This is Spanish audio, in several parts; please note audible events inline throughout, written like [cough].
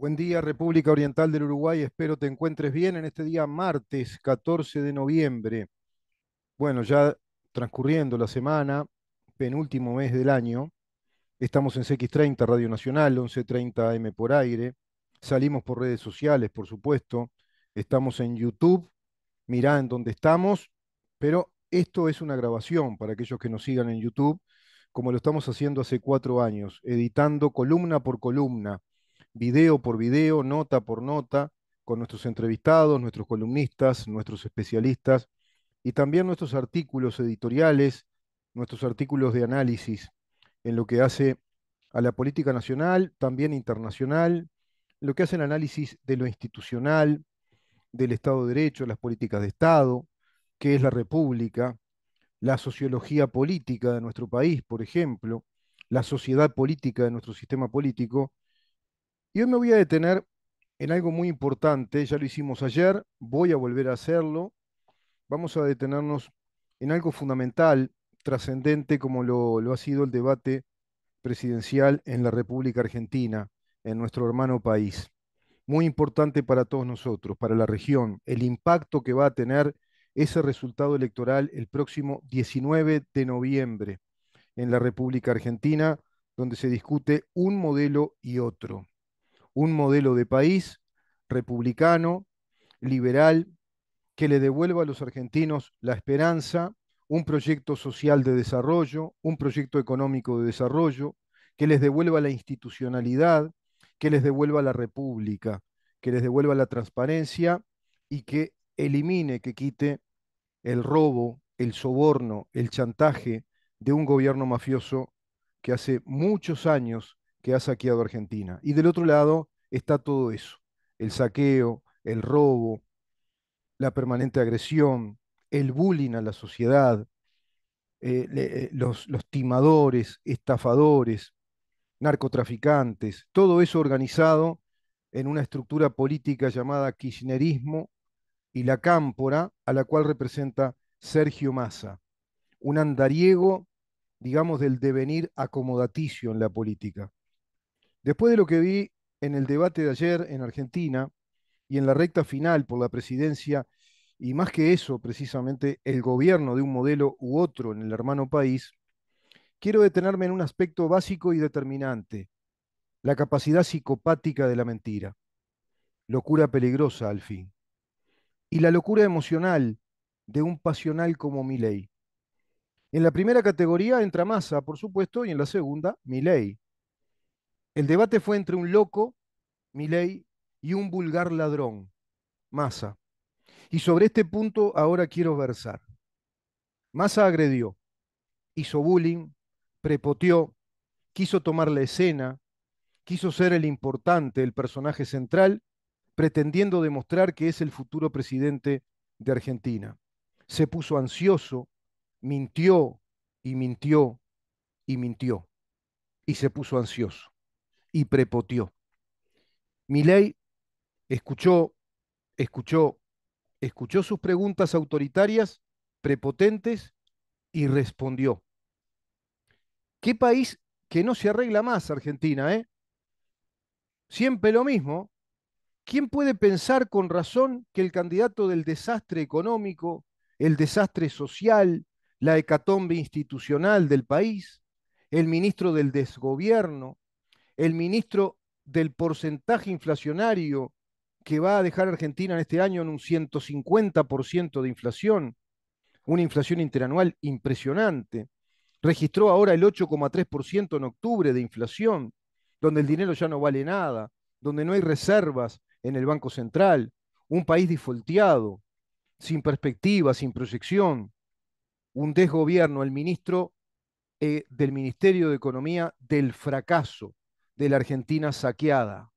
Buen día, República Oriental del Uruguay. Espero te encuentres bien en este día martes 14 de noviembre. Bueno, ya transcurriendo la semana, penúltimo mes del año. Estamos en CX30 Radio Nacional, 1130 AM por aire. Salimos por redes sociales, por supuesto. Estamos en YouTube. Mirá en dónde estamos. Pero esto es una grabación para aquellos que nos sigan en YouTube, como lo estamos haciendo hace cuatro años, editando columna por columna video por video, nota por nota, con nuestros entrevistados, nuestros columnistas, nuestros especialistas y también nuestros artículos editoriales, nuestros artículos de análisis en lo que hace a la política nacional, también internacional, lo que hace el análisis de lo institucional, del Estado de Derecho, las políticas de Estado, qué es la República, la sociología política de nuestro país, por ejemplo, la sociedad política de nuestro sistema político y hoy me voy a detener en algo muy importante, ya lo hicimos ayer, voy a volver a hacerlo. Vamos a detenernos en algo fundamental, trascendente, como lo, lo ha sido el debate presidencial en la República Argentina, en nuestro hermano país. Muy importante para todos nosotros, para la región, el impacto que va a tener ese resultado electoral el próximo 19 de noviembre en la República Argentina, donde se discute un modelo y otro un modelo de país republicano, liberal, que le devuelva a los argentinos la esperanza, un proyecto social de desarrollo, un proyecto económico de desarrollo, que les devuelva la institucionalidad, que les devuelva la república, que les devuelva la transparencia y que elimine, que quite el robo, el soborno, el chantaje de un gobierno mafioso que hace muchos años que ha saqueado Argentina. Y del otro lado está todo eso, el saqueo, el robo, la permanente agresión, el bullying a la sociedad, eh, eh, los, los timadores, estafadores, narcotraficantes, todo eso organizado en una estructura política llamada Kirchnerismo y la Cámpora, a la cual representa Sergio Massa, un andariego, digamos, del devenir acomodaticio en la política. Después de lo que vi en el debate de ayer en Argentina y en la recta final por la presidencia, y más que eso, precisamente, el gobierno de un modelo u otro en el hermano país, quiero detenerme en un aspecto básico y determinante, la capacidad psicopática de la mentira, locura peligrosa al fin, y la locura emocional de un pasional como Miley. En la primera categoría entra Massa, por supuesto, y en la segunda, Miley. El debate fue entre un loco, Milei, y un vulgar ladrón, Massa. Y sobre este punto ahora quiero versar. Massa agredió, hizo bullying, prepoteó, quiso tomar la escena, quiso ser el importante, el personaje central, pretendiendo demostrar que es el futuro presidente de Argentina. Se puso ansioso, mintió y mintió y mintió. Y se puso ansioso y prepotió. Milei escuchó, escuchó, escuchó sus preguntas autoritarias, prepotentes y respondió. ¿Qué país que no se arregla más, Argentina, eh? Siempre lo mismo. ¿Quién puede pensar con razón que el candidato del desastre económico, el desastre social, la hecatombe institucional del país, el ministro del desgobierno, el ministro del porcentaje inflacionario que va a dejar Argentina en este año en un 150% de inflación, una inflación interanual impresionante. Registró ahora el 8,3% en octubre de inflación, donde el dinero ya no vale nada, donde no hay reservas en el Banco Central, un país difolteado, sin perspectiva, sin proyección, un desgobierno, el ministro eh, del Ministerio de Economía del fracaso, de la Argentina saqueada.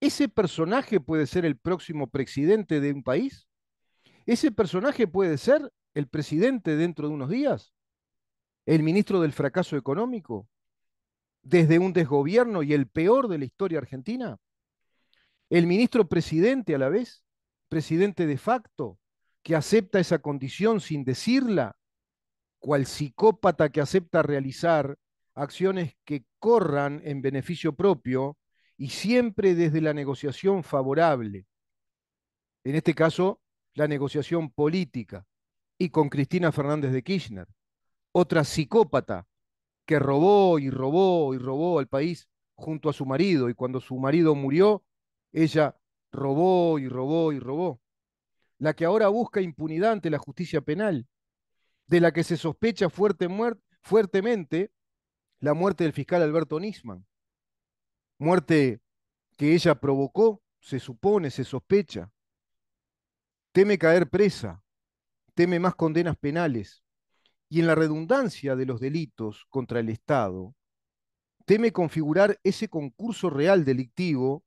¿Ese personaje puede ser el próximo presidente de un país? ¿Ese personaje puede ser el presidente dentro de unos días? ¿El ministro del fracaso económico? ¿Desde un desgobierno y el peor de la historia argentina? ¿El ministro presidente a la vez? ¿Presidente de facto? ¿Que acepta esa condición sin decirla? cual psicópata que acepta realizar acciones que corran en beneficio propio y siempre desde la negociación favorable. En este caso, la negociación política y con Cristina Fernández de Kirchner, otra psicópata que robó y robó y robó al país junto a su marido y cuando su marido murió, ella robó y robó y robó. La que ahora busca impunidad ante la justicia penal, de la que se sospecha fuerte muerte, fuertemente la muerte del fiscal Alberto Nisman, muerte que ella provocó, se supone, se sospecha. Teme caer presa, teme más condenas penales y en la redundancia de los delitos contra el Estado, teme configurar ese concurso real delictivo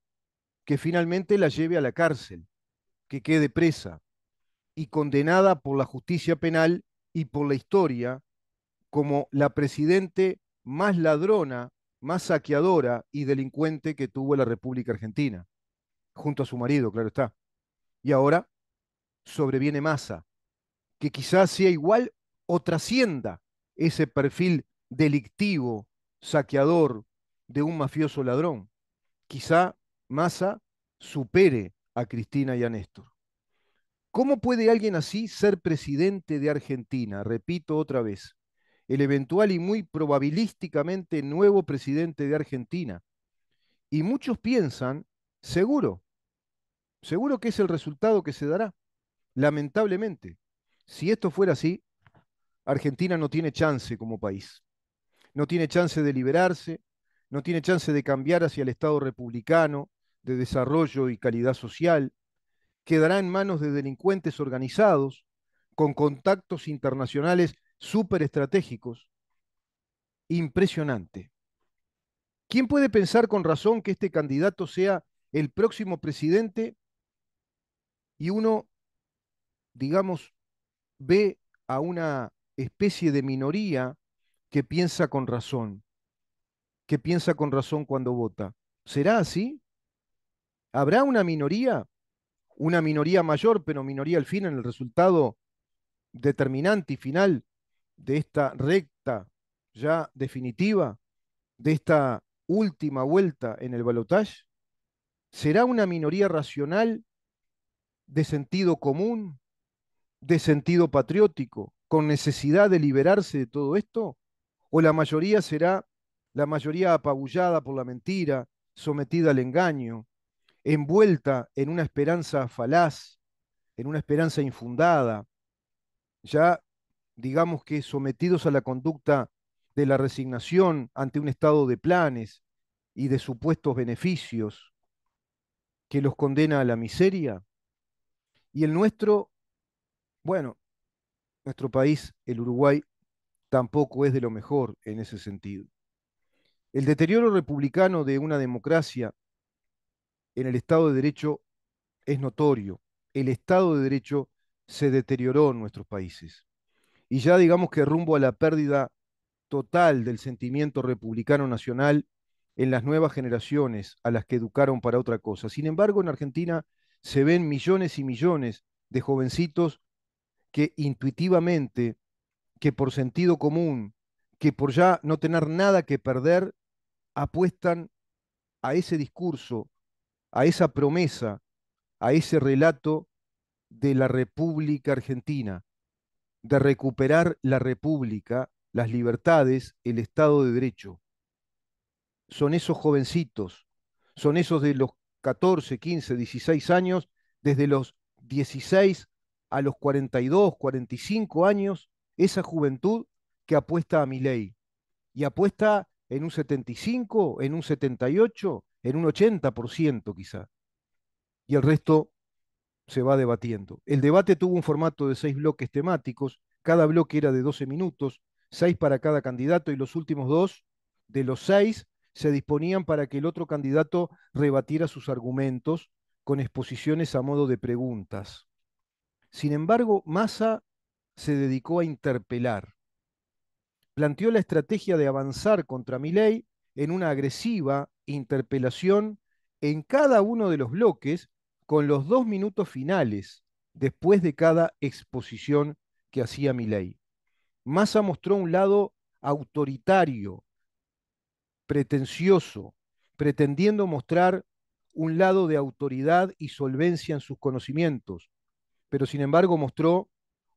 que finalmente la lleve a la cárcel, que quede presa y condenada por la justicia penal y por la historia como la presidente más ladrona, más saqueadora y delincuente que tuvo la República Argentina, junto a su marido, claro está. Y ahora sobreviene Massa, que quizás sea igual o trascienda ese perfil delictivo, saqueador de un mafioso ladrón. Quizá Massa supere a Cristina y a Néstor. ¿Cómo puede alguien así ser presidente de Argentina? Repito otra vez, el eventual y muy probabilísticamente nuevo presidente de Argentina. Y muchos piensan, seguro, seguro que es el resultado que se dará. Lamentablemente, si esto fuera así, Argentina no tiene chance como país. No tiene chance de liberarse, no tiene chance de cambiar hacia el Estado republicano, de desarrollo y calidad social. Quedará en manos de delincuentes organizados, con contactos internacionales súper estratégicos, impresionante. ¿Quién puede pensar con razón que este candidato sea el próximo presidente y uno, digamos, ve a una especie de minoría que piensa con razón, que piensa con razón cuando vota? ¿Será así? ¿Habrá una minoría? Una minoría mayor, pero minoría al fin en el resultado determinante y final de esta recta ya definitiva, de esta última vuelta en el balotaje? ¿Será una minoría racional, de sentido común, de sentido patriótico, con necesidad de liberarse de todo esto? ¿O la mayoría será la mayoría apabullada por la mentira, sometida al engaño, envuelta en una esperanza falaz, en una esperanza infundada, ya digamos que sometidos a la conducta de la resignación ante un estado de planes y de supuestos beneficios que los condena a la miseria. Y el nuestro, bueno, nuestro país, el Uruguay, tampoco es de lo mejor en ese sentido. El deterioro republicano de una democracia en el Estado de Derecho es notorio. El Estado de Derecho se deterioró en nuestros países y ya digamos que rumbo a la pérdida total del sentimiento republicano nacional en las nuevas generaciones a las que educaron para otra cosa. Sin embargo, en Argentina se ven millones y millones de jovencitos que intuitivamente, que por sentido común, que por ya no tener nada que perder, apuestan a ese discurso, a esa promesa, a ese relato de la República Argentina, de recuperar la República, las libertades, el Estado de Derecho. Son esos jovencitos, son esos de los 14, 15, 16 años, desde los 16 a los 42, 45 años, esa juventud que apuesta a mi ley y apuesta en un 75, en un 78, en un 80% quizá. Y el resto se va debatiendo. El debate tuvo un formato de seis bloques temáticos, cada bloque era de 12 minutos, seis para cada candidato y los últimos dos de los seis se disponían para que el otro candidato rebatiera sus argumentos con exposiciones a modo de preguntas. Sin embargo, Massa se dedicó a interpelar. Planteó la estrategia de avanzar contra Milei en una agresiva interpelación en cada uno de los bloques con los dos minutos finales después de cada exposición que hacía Milei. Massa mostró un lado autoritario, pretencioso, pretendiendo mostrar un lado de autoridad y solvencia en sus conocimientos, pero sin embargo mostró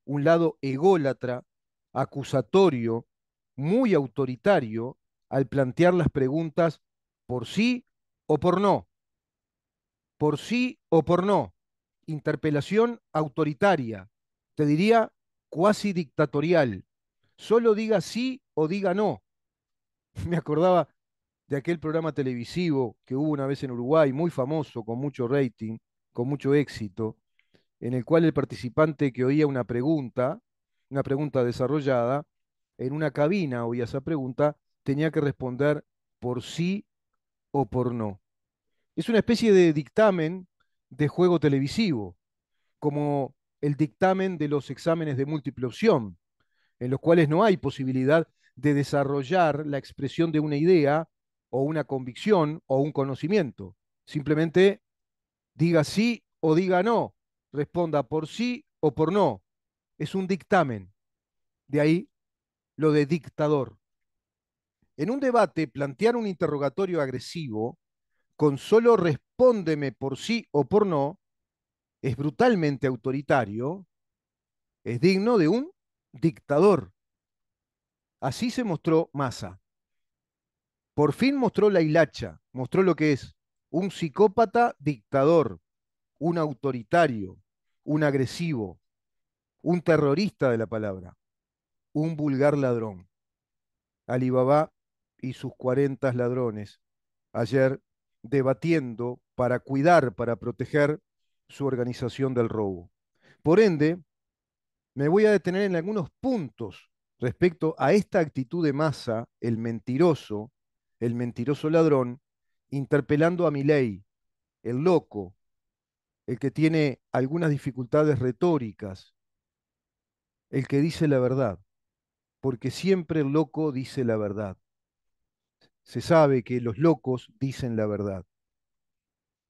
un lado ególatra, acusatorio, muy autoritario al plantear las preguntas por sí o por no por sí o por no, interpelación autoritaria, te diría cuasi dictatorial, solo diga sí o diga no. [laughs] Me acordaba de aquel programa televisivo que hubo una vez en Uruguay, muy famoso, con mucho rating, con mucho éxito, en el cual el participante que oía una pregunta, una pregunta desarrollada, en una cabina oía esa pregunta, tenía que responder por sí o por no es una especie de dictamen de juego televisivo, como el dictamen de los exámenes de múltiple opción, en los cuales no hay posibilidad de desarrollar la expresión de una idea o una convicción o un conocimiento. Simplemente diga sí o diga no, responda por sí o por no. Es un dictamen. De ahí lo de dictador. En un debate, plantear un interrogatorio agresivo con solo respóndeme por sí o por no, es brutalmente autoritario, es digno de un dictador. Así se mostró Massa. Por fin mostró la hilacha, mostró lo que es un psicópata dictador, un autoritario, un agresivo, un terrorista de la palabra, un vulgar ladrón. Alibaba y sus 40 ladrones ayer debatiendo para cuidar, para proteger su organización del robo. Por ende, me voy a detener en algunos puntos respecto a esta actitud de masa, el mentiroso, el mentiroso ladrón, interpelando a mi ley, el loco, el que tiene algunas dificultades retóricas, el que dice la verdad, porque siempre el loco dice la verdad se sabe que los locos dicen la verdad.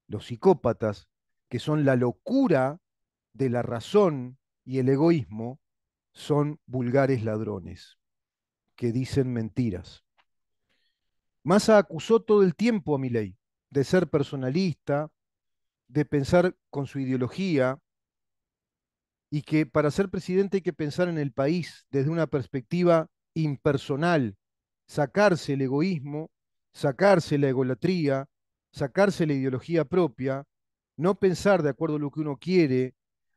Los psicópatas, que son la locura de la razón y el egoísmo, son vulgares ladrones, que dicen mentiras. Massa acusó todo el tiempo a miley de ser personalista, de pensar con su ideología, y que para ser presidente hay que pensar en el país desde una perspectiva impersonal, sacarse el egoísmo, sacarse la egolatría, sacarse la ideología propia, no pensar de acuerdo a lo que uno quiere,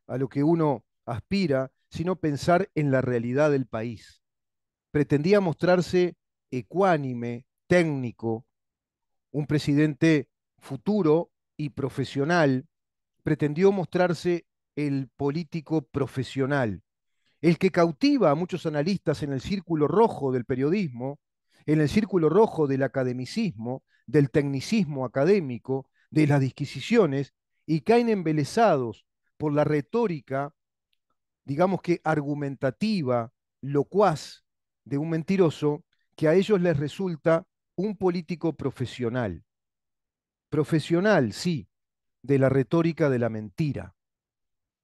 a lo que uno aspira, sino pensar en la realidad del país. Pretendía mostrarse ecuánime, técnico, un presidente futuro y profesional, pretendió mostrarse el político profesional, el que cautiva a muchos analistas en el círculo rojo del periodismo, en el círculo rojo del academicismo, del tecnicismo académico, de las disquisiciones, y caen embelesados por la retórica, digamos que argumentativa, locuaz de un mentiroso, que a ellos les resulta un político profesional. Profesional, sí, de la retórica de la mentira.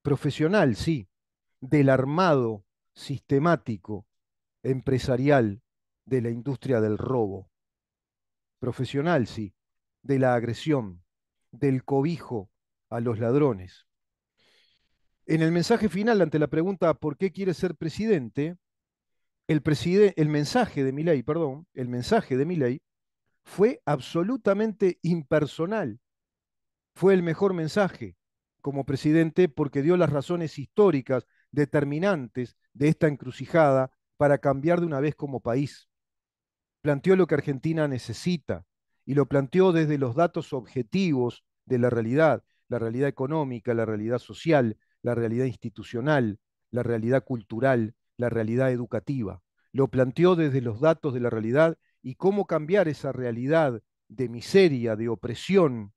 Profesional, sí, del armado sistemático, empresarial de la industria del robo. Profesional, sí, de la agresión, del cobijo a los ladrones. En el mensaje final, ante la pregunta ¿por qué quiere ser presidente? El, el mensaje de Milei, perdón, el mensaje de fue absolutamente impersonal. Fue el mejor mensaje como presidente porque dio las razones históricas determinantes de esta encrucijada para cambiar de una vez como país planteó lo que Argentina necesita y lo planteó desde los datos objetivos de la realidad, la realidad económica, la realidad social, la realidad institucional, la realidad cultural, la realidad educativa. Lo planteó desde los datos de la realidad y cómo cambiar esa realidad de miseria, de opresión,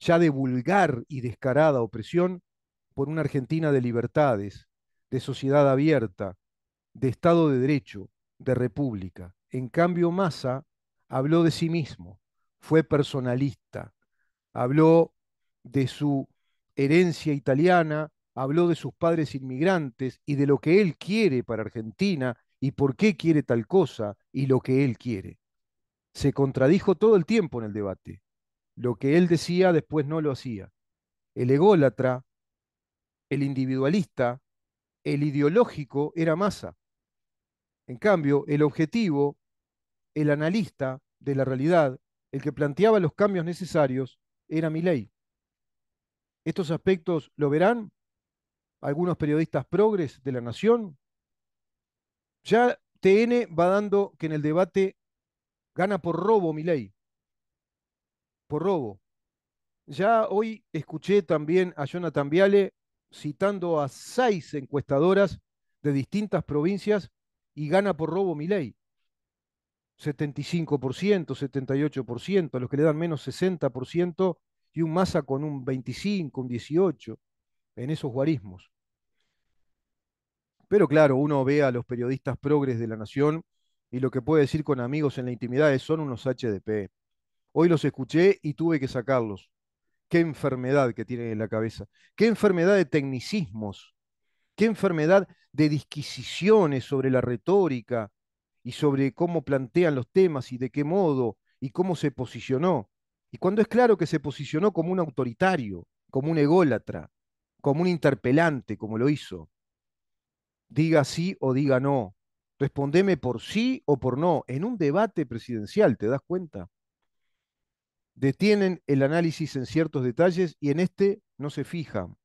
ya de vulgar y descarada opresión, por una Argentina de libertades, de sociedad abierta, de Estado de Derecho, de república. En cambio, Massa habló de sí mismo, fue personalista, habló de su herencia italiana, habló de sus padres inmigrantes y de lo que él quiere para Argentina y por qué quiere tal cosa y lo que él quiere. Se contradijo todo el tiempo en el debate. Lo que él decía después no lo hacía. El ególatra, el individualista, el ideológico era Massa. En cambio, el objetivo el analista de la realidad, el que planteaba los cambios necesarios, era Milei. Estos aspectos lo verán algunos periodistas progres de la nación. Ya TN va dando que en el debate gana por robo Milei. Por robo. Ya hoy escuché también a Jonathan Viale citando a seis encuestadoras de distintas provincias y gana por robo Milei. 75%, 78%, a los que le dan menos 60% y un masa con un 25, un 18, en esos guarismos. Pero claro, uno ve a los periodistas progres de la nación y lo que puede decir con amigos en la intimidad es son unos HDP. Hoy los escuché y tuve que sacarlos. Qué enfermedad que tienen en la cabeza. Qué enfermedad de tecnicismos. Qué enfermedad de disquisiciones sobre la retórica, y sobre cómo plantean los temas y de qué modo y cómo se posicionó. Y cuando es claro que se posicionó como un autoritario, como un ególatra, como un interpelante, como lo hizo. Diga sí o diga no. Respondeme por sí o por no. En un debate presidencial, ¿te das cuenta? Detienen el análisis en ciertos detalles y en este no se fijan.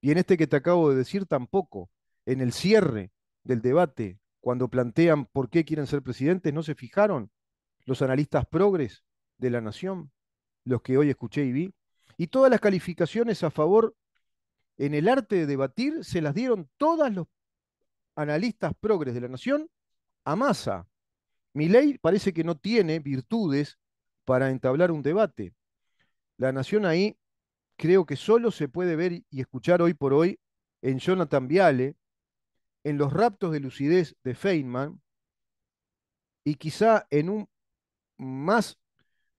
Y en este que te acabo de decir tampoco. En el cierre del debate cuando plantean por qué quieren ser presidentes, no se fijaron los analistas progres de la nación, los que hoy escuché y vi, y todas las calificaciones a favor en el arte de debatir se las dieron todos los analistas progres de la nación a Massa. ley parece que no tiene virtudes para entablar un debate. La nación ahí creo que solo se puede ver y escuchar hoy por hoy en Jonathan Viale, en los raptos de lucidez de Feynman y quizá en un más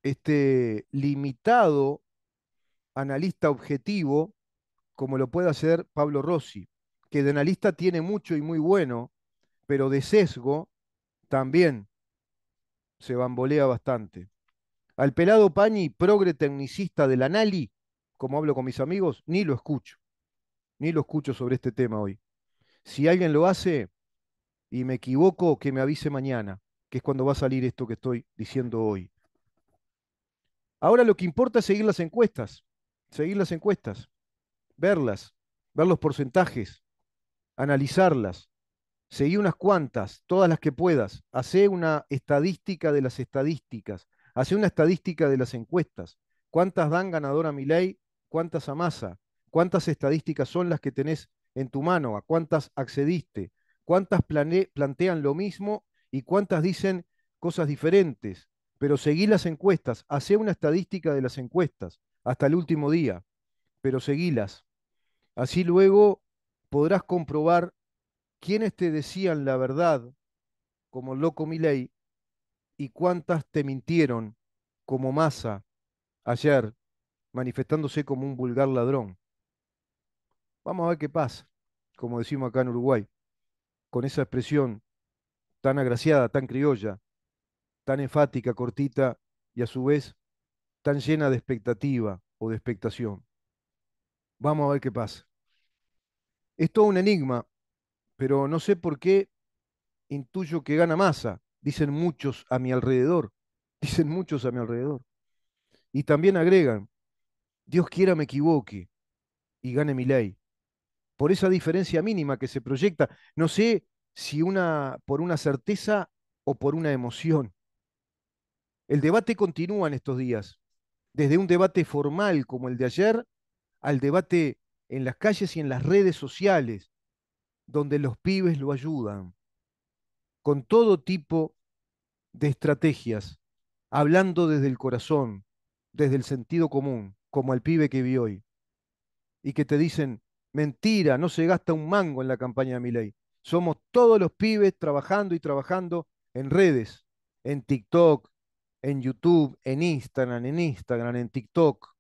este, limitado analista objetivo como lo puede hacer Pablo Rossi, que de analista tiene mucho y muy bueno, pero de sesgo también se bambolea bastante. Al pelado Pañi, progre tecnicista del Anali, como hablo con mis amigos, ni lo escucho, ni lo escucho sobre este tema hoy. Si alguien lo hace y me equivoco, que me avise mañana, que es cuando va a salir esto que estoy diciendo hoy. Ahora lo que importa es seguir las encuestas, seguir las encuestas, verlas, ver los porcentajes, analizarlas, seguir unas cuantas, todas las que puedas, hacé una estadística de las estadísticas, hacé una estadística de las encuestas, cuántas dan ganador a mi ley, cuántas a masa, cuántas estadísticas son las que tenés en tu mano, a cuántas accediste, cuántas plantean lo mismo y cuántas dicen cosas diferentes, pero seguí las encuestas, hacé una estadística de las encuestas hasta el último día, pero seguílas. Así luego podrás comprobar quiénes te decían la verdad, como loco Milei, y cuántas te mintieron, como masa ayer, manifestándose como un vulgar ladrón. Vamos a ver qué pasa, como decimos acá en Uruguay, con esa expresión tan agraciada, tan criolla, tan enfática, cortita y a su vez tan llena de expectativa o de expectación. Vamos a ver qué pasa. Es todo un enigma, pero no sé por qué intuyo que gana masa, dicen muchos a mi alrededor, [laughs] dicen muchos a mi alrededor. Y también agregan, Dios quiera me equivoque y gane mi ley por esa diferencia mínima que se proyecta. No sé si una, por una certeza o por una emoción. El debate continúa en estos días, desde un debate formal como el de ayer al debate en las calles y en las redes sociales, donde los pibes lo ayudan, con todo tipo de estrategias, hablando desde el corazón, desde el sentido común, como el pibe que vi hoy, y que te dicen, Mentira, no se gasta un mango en la campaña de ley. Somos todos los pibes trabajando y trabajando en redes, en TikTok, en YouTube, en Instagram, en Instagram, en TikTok,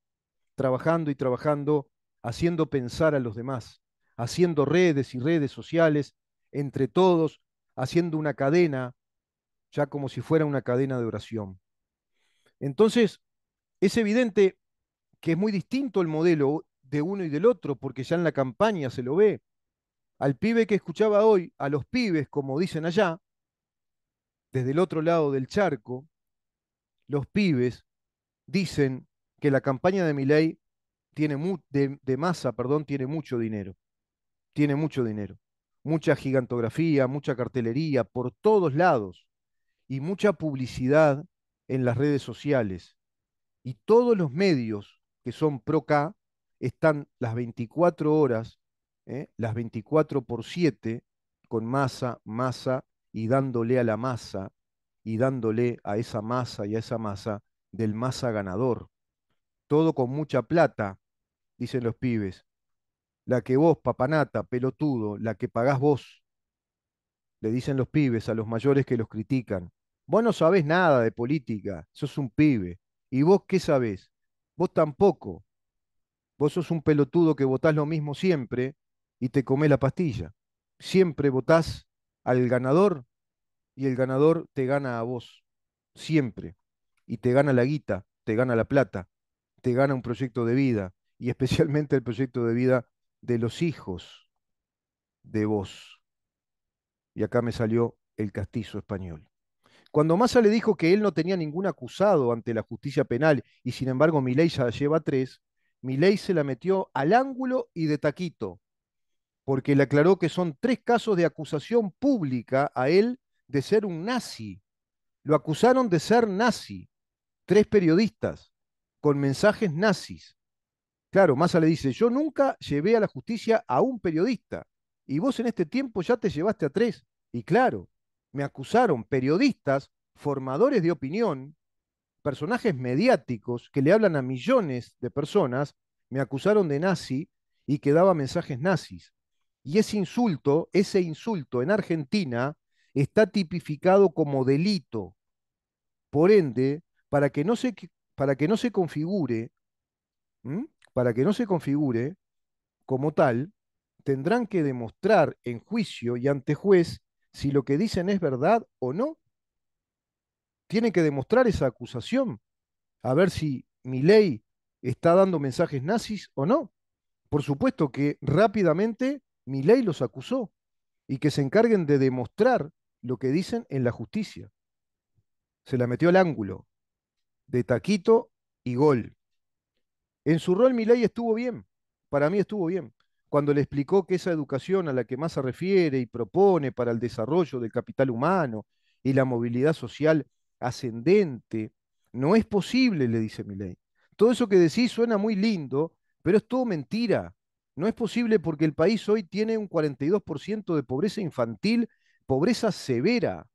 trabajando y trabajando, haciendo pensar a los demás, haciendo redes y redes sociales entre todos, haciendo una cadena, ya como si fuera una cadena de oración. Entonces, es evidente que es muy distinto el modelo de uno y del otro, porque ya en la campaña se lo ve. Al pibe que escuchaba hoy, a los pibes, como dicen allá, desde el otro lado del charco, los pibes dicen que la campaña de Milei tiene de, de, masa, perdón, tiene mucho dinero. Tiene mucho dinero. Mucha gigantografía, mucha cartelería por todos lados y mucha publicidad en las redes sociales. Y todos los medios que son pro K están las 24 horas, ¿eh? las 24 por 7, con masa, masa, y dándole a la masa, y dándole a esa masa y a esa masa del masa ganador. Todo con mucha plata, dicen los pibes. La que vos, papanata, pelotudo, la que pagás vos, le dicen los pibes a los mayores que los critican. Vos no sabés nada de política, sos un pibe. ¿Y vos qué sabés? Vos tampoco. Vos sos un pelotudo que votás lo mismo siempre y te come la pastilla. Siempre votás al ganador y el ganador te gana a vos. Siempre. Y te gana la guita, te gana la plata, te gana un proyecto de vida y especialmente el proyecto de vida de los hijos de vos. Y acá me salió el castizo español. Cuando Massa le dijo que él no tenía ningún acusado ante la justicia penal y sin embargo Milei ya lleva tres, ley se la metió al ángulo y de taquito, porque le aclaró que son tres casos de acusación pública a él de ser un nazi. Lo acusaron de ser nazi, tres periodistas, con mensajes nazis. Claro, Massa le dice, yo nunca llevé a la justicia a un periodista, y vos en este tiempo ya te llevaste a tres. Y claro, me acusaron periodistas, formadores de opinión, personajes mediáticos que le hablan a millones de personas, me acusaron de nazi y que daba mensajes nazis. Y ese insulto, ese insulto en Argentina está tipificado como delito. Por ende, para que no se, para que no se configure, para que no se configure como tal, tendrán que demostrar en juicio y ante juez si lo que dicen es verdad o no, tiene que demostrar esa acusación, a ver si ley está dando mensajes nazis o no. Por supuesto que rápidamente ley los acusó y que se encarguen de demostrar lo que dicen en la justicia. Se la metió al ángulo, de taquito y gol. En su rol ley estuvo bien, para mí estuvo bien, cuando le explicó que esa educación a la que más se refiere y propone para el desarrollo del capital humano y la movilidad social ascendente. No es posible, le dice Milei. Todo eso que decís suena muy lindo, pero es todo mentira. No es posible porque el país hoy tiene un 42% de pobreza infantil, pobreza severa.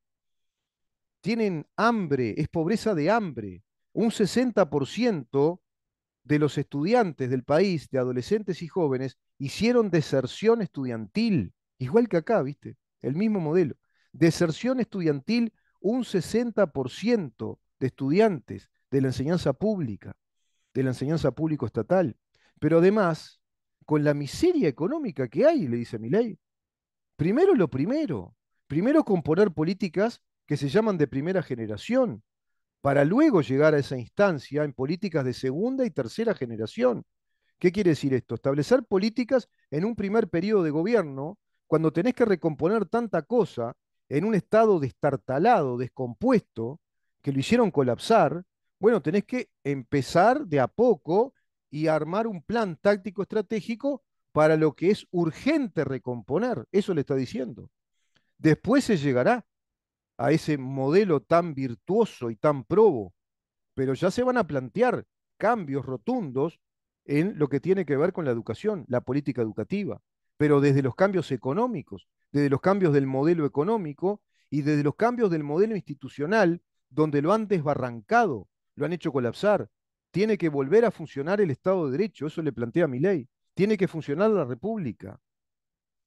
Tienen hambre, es pobreza de hambre. Un 60% de los estudiantes del país, de adolescentes y jóvenes, hicieron deserción estudiantil, igual que acá, ¿viste? El mismo modelo. Deserción estudiantil un 60% de estudiantes de la enseñanza pública, de la enseñanza público estatal. Pero además, con la miseria económica que hay, le dice mi ley primero lo primero, primero componer políticas que se llaman de primera generación, para luego llegar a esa instancia en políticas de segunda y tercera generación. ¿Qué quiere decir esto? Establecer políticas en un primer periodo de gobierno, cuando tenés que recomponer tanta cosa en un estado destartalado, descompuesto, que lo hicieron colapsar, bueno, tenés que empezar de a poco y armar un plan táctico estratégico para lo que es urgente recomponer. Eso le está diciendo. Después se llegará a ese modelo tan virtuoso y tan probo, pero ya se van a plantear cambios rotundos en lo que tiene que ver con la educación, la política educativa, pero desde los cambios económicos, desde los cambios del modelo económico y desde los cambios del modelo institucional, donde lo han desbarrancado, lo han hecho colapsar. Tiene que volver a funcionar el Estado de Derecho, eso le plantea mi ley. Tiene que funcionar la República.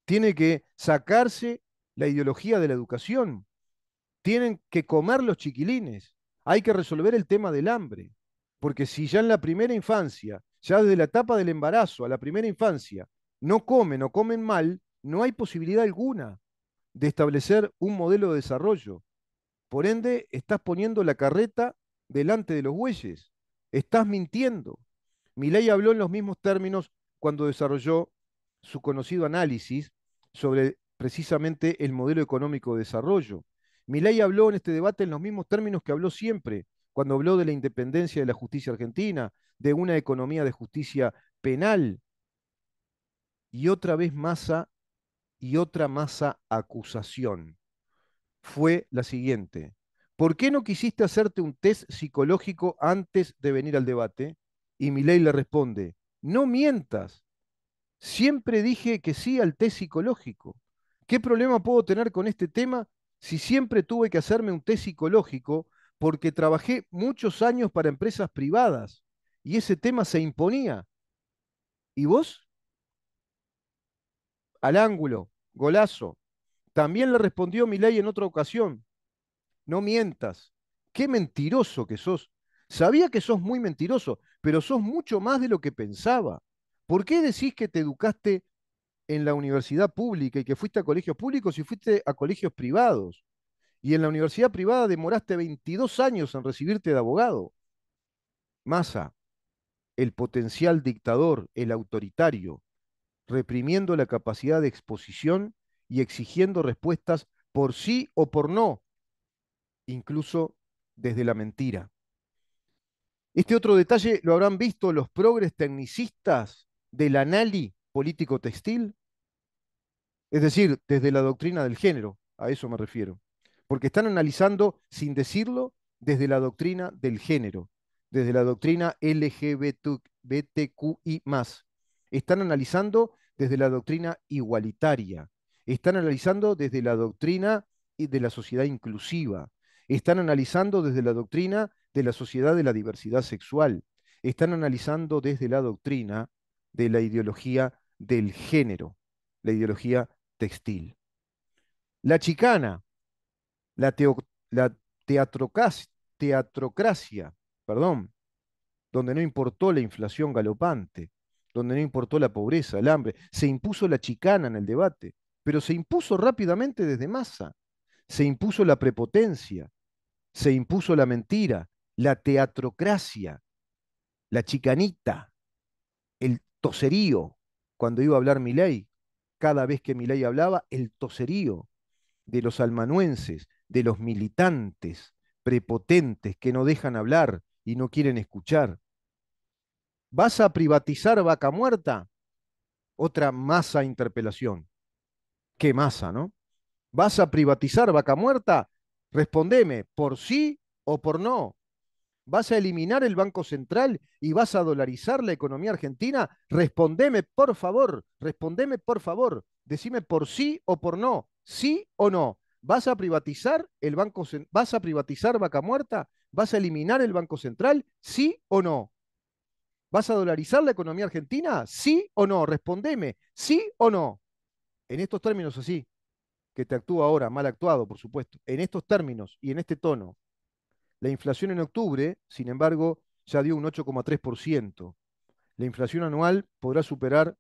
Tiene que sacarse la ideología de la educación. Tienen que comer los chiquilines. Hay que resolver el tema del hambre. Porque si ya en la primera infancia, ya desde la etapa del embarazo a la primera infancia, no comen o comen mal, no hay posibilidad alguna de establecer un modelo de desarrollo. Por ende, estás poniendo la carreta delante de los bueyes. Estás mintiendo. Milei habló en los mismos términos cuando desarrolló su conocido análisis sobre precisamente el modelo económico de desarrollo. Milei habló en este debate en los mismos términos que habló siempre, cuando habló de la independencia de la justicia argentina, de una economía de justicia penal. Y otra vez masa y otra masa acusación fue la siguiente. ¿Por qué no quisiste hacerte un test psicológico antes de venir al debate? Y ley le responde, no mientas. Siempre dije que sí al test psicológico. ¿Qué problema puedo tener con este tema si siempre tuve que hacerme un test psicológico porque trabajé muchos años para empresas privadas y ese tema se imponía? ¿Y vos? Al ángulo, Golazo. También le respondió ley en otra ocasión. No mientas. Qué mentiroso que sos. Sabía que sos muy mentiroso, pero sos mucho más de lo que pensaba. ¿Por qué decís que te educaste en la universidad pública y que fuiste a colegios públicos y fuiste a colegios privados? Y en la universidad privada demoraste 22 años en recibirte de abogado. Massa, el potencial dictador, el autoritario, reprimiendo la capacidad de exposición y exigiendo respuestas por sí o por no, incluso desde la mentira. Este otro detalle lo habrán visto los progres tecnicistas del anali político textil, es decir, desde la doctrina del género, a eso me refiero, porque están analizando, sin decirlo, desde la doctrina del género, desde la doctrina LGBTQI. Están analizando desde la doctrina igualitaria, están analizando desde la doctrina de la sociedad inclusiva, están analizando desde la doctrina de la sociedad de la diversidad sexual, están analizando desde la doctrina de la ideología del género, la ideología textil. La chicana, la, la teatrocracia, perdón, donde no importó la inflación galopante, donde no importó la pobreza, el hambre, se impuso la chicana en el debate, pero se impuso rápidamente desde masa, se impuso la prepotencia, se impuso la mentira, la teatrocracia, la chicanita, el toserío, cuando iba a hablar Milei, cada vez que Milei hablaba, el toserío de los almanuenses, de los militantes prepotentes que no dejan hablar y no quieren escuchar, ¿Vas a privatizar vaca muerta? Otra masa interpelación. ¿Qué masa, no? ¿Vas a privatizar vaca muerta? Respondeme, ¿por sí o por no? ¿Vas a eliminar el Banco Central y vas a dolarizar la economía argentina? Respondeme, por favor, respondeme, por favor. Decime por sí o por no, sí o no. ¿Vas a privatizar el Banco ¿Vas a privatizar Vaca Muerta? ¿Vas a eliminar el Banco Central? ¿Sí o no? ¿Vas a dolarizar la economía argentina? ¿Sí o no? Respondeme, ¿sí o no? En estos términos así, que te actúa ahora, mal actuado, por supuesto, en estos términos y en este tono. La inflación en octubre, sin embargo, ya dio un 8,3%. La inflación anual podrá superar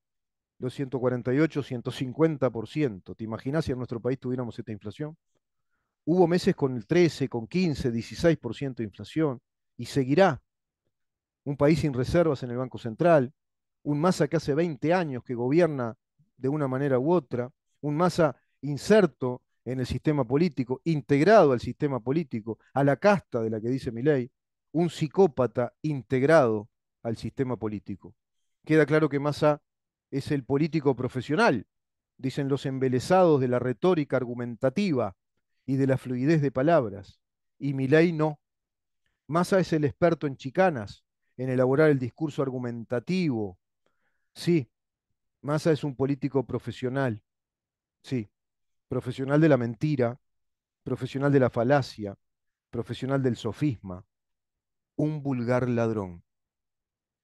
los 148, 150%. ¿Te imaginas si en nuestro país tuviéramos esta inflación? Hubo meses con el 13, con 15, 16% de inflación y seguirá un país sin reservas en el Banco Central, un Massa que hace 20 años que gobierna de una manera u otra, un Massa inserto en el sistema político, integrado al sistema político, a la casta de la que dice Milei, un psicópata integrado al sistema político. Queda claro que Massa es el político profesional, dicen los embelesados de la retórica argumentativa y de la fluidez de palabras, y Milei no. Massa es el experto en chicanas, en elaborar el discurso argumentativo. Sí, Massa es un político profesional, sí, profesional de la mentira, profesional de la falacia, profesional del sofisma, un vulgar ladrón.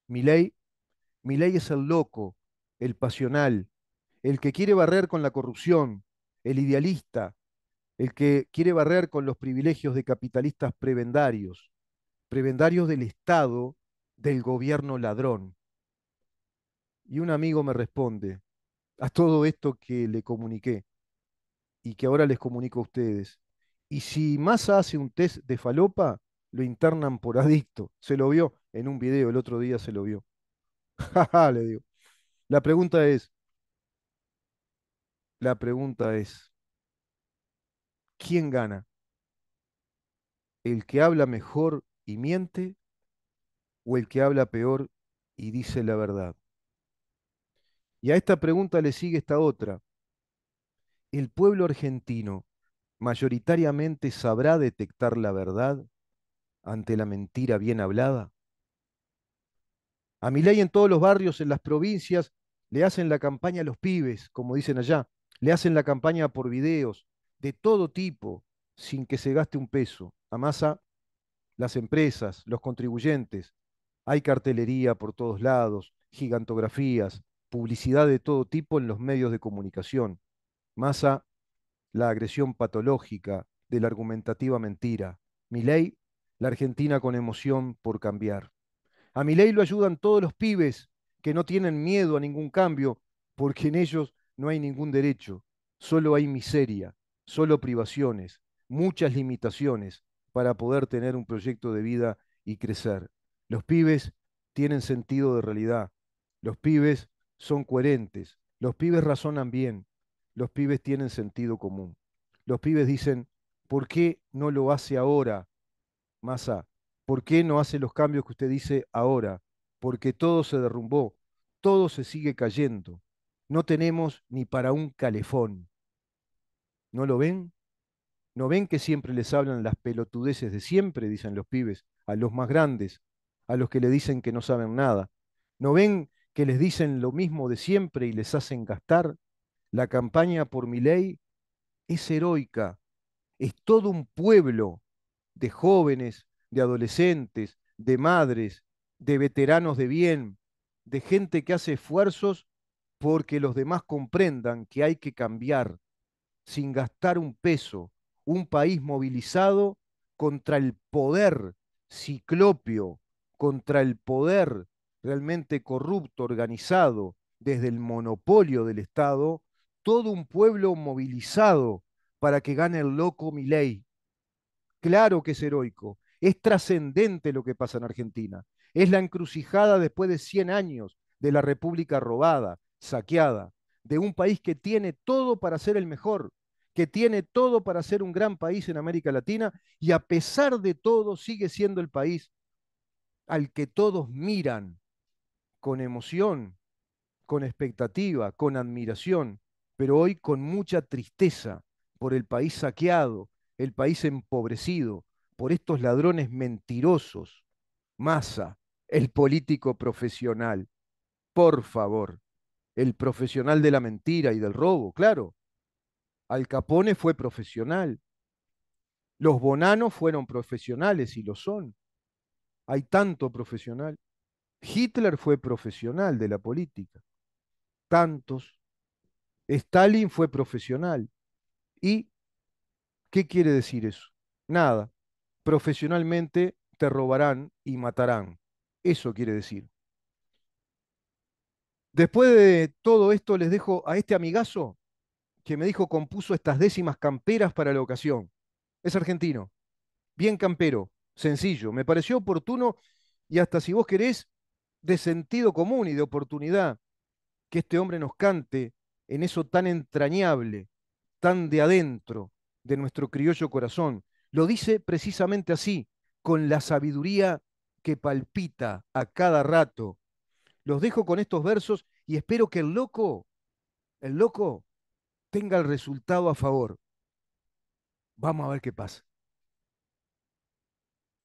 Mi ley es el loco, el pasional, el que quiere barrer con la corrupción, el idealista, el que quiere barrer con los privilegios de capitalistas prebendarios, prebendarios del Estado del gobierno ladrón. Y un amigo me responde a todo esto que le comuniqué y que ahora les comunico a ustedes. Y si Massa hace un test de falopa, lo internan por adicto. Se lo vio en un video, el otro día se lo vio. [laughs] le digo. La pregunta es, la pregunta es, ¿quién gana? ¿El que habla mejor y miente o el que habla peor y dice la verdad? Y a esta pregunta le sigue esta otra. ¿El pueblo argentino mayoritariamente sabrá detectar la verdad ante la mentira bien hablada? A mi ley en todos los barrios, en las provincias, le hacen la campaña a los pibes, como dicen allá, le hacen la campaña por videos, de todo tipo, sin que se gaste un peso. A las empresas, los contribuyentes, hay cartelería por todos lados, gigantografías, publicidad de todo tipo en los medios de comunicación. Masa, la agresión patológica de la argumentativa mentira. Mi ley, la Argentina con emoción por cambiar. A mi ley lo ayudan todos los pibes que no tienen miedo a ningún cambio, porque en ellos no hay ningún derecho, solo hay miseria, solo privaciones, muchas limitaciones para poder tener un proyecto de vida y crecer. Los pibes tienen sentido de realidad. Los pibes son coherentes. Los pibes razonan bien. Los pibes tienen sentido común. Los pibes dicen, ¿por qué no lo hace ahora, Massa? ¿Por qué no hace los cambios que usted dice ahora? Porque todo se derrumbó, todo se sigue cayendo. No tenemos ni para un calefón. ¿No lo ven? ¿No ven que siempre les hablan las pelotudeces de siempre, dicen los pibes, a los más grandes, a los que le dicen que no saben nada? ¿No ven que les dicen lo mismo de siempre y les hacen gastar? La campaña por mi ley es heroica. Es todo un pueblo de jóvenes, de adolescentes, de madres, de veteranos de bien, de gente que hace esfuerzos porque los demás comprendan que hay que cambiar sin gastar un peso, un país movilizado contra el poder ciclopio contra el poder realmente corrupto, organizado, desde el monopolio del Estado, todo un pueblo movilizado para que gane el loco Milei. Claro que es heroico, es trascendente lo que pasa en Argentina. Es la encrucijada después de 100 años de la República robada, saqueada, de un país que tiene todo para ser el mejor, que tiene todo para ser un gran país en América Latina y a pesar de todo sigue siendo el país al que todos miran con emoción, con expectativa, con admiración, pero hoy con mucha tristeza por el país saqueado, el país empobrecido, por estos ladrones mentirosos. masa, el político profesional. Por favor, el profesional de la mentira y del robo, claro. Al Capone fue profesional. Los bonanos fueron profesionales y lo son. Hay tanto profesional. Hitler fue profesional de la política. Tantos. Stalin fue profesional. ¿Y qué quiere decir eso? Nada. Profesionalmente te robarán y matarán. Eso quiere decir. Después de todo esto les dejo a este amigazo que me dijo compuso estas décimas camperas para la ocasión. Es argentino, bien campero, sencillo. Me pareció oportuno y hasta si vos querés, de sentido común y de oportunidad, que este hombre nos cante en eso tan entrañable, tan de adentro de nuestro criollo corazón. Lo dice precisamente así, con la sabiduría que palpita a cada rato. Los dejo con estos versos y espero que el loco, el loco, tenga el resultado a favor. Vamos a ver qué pasa.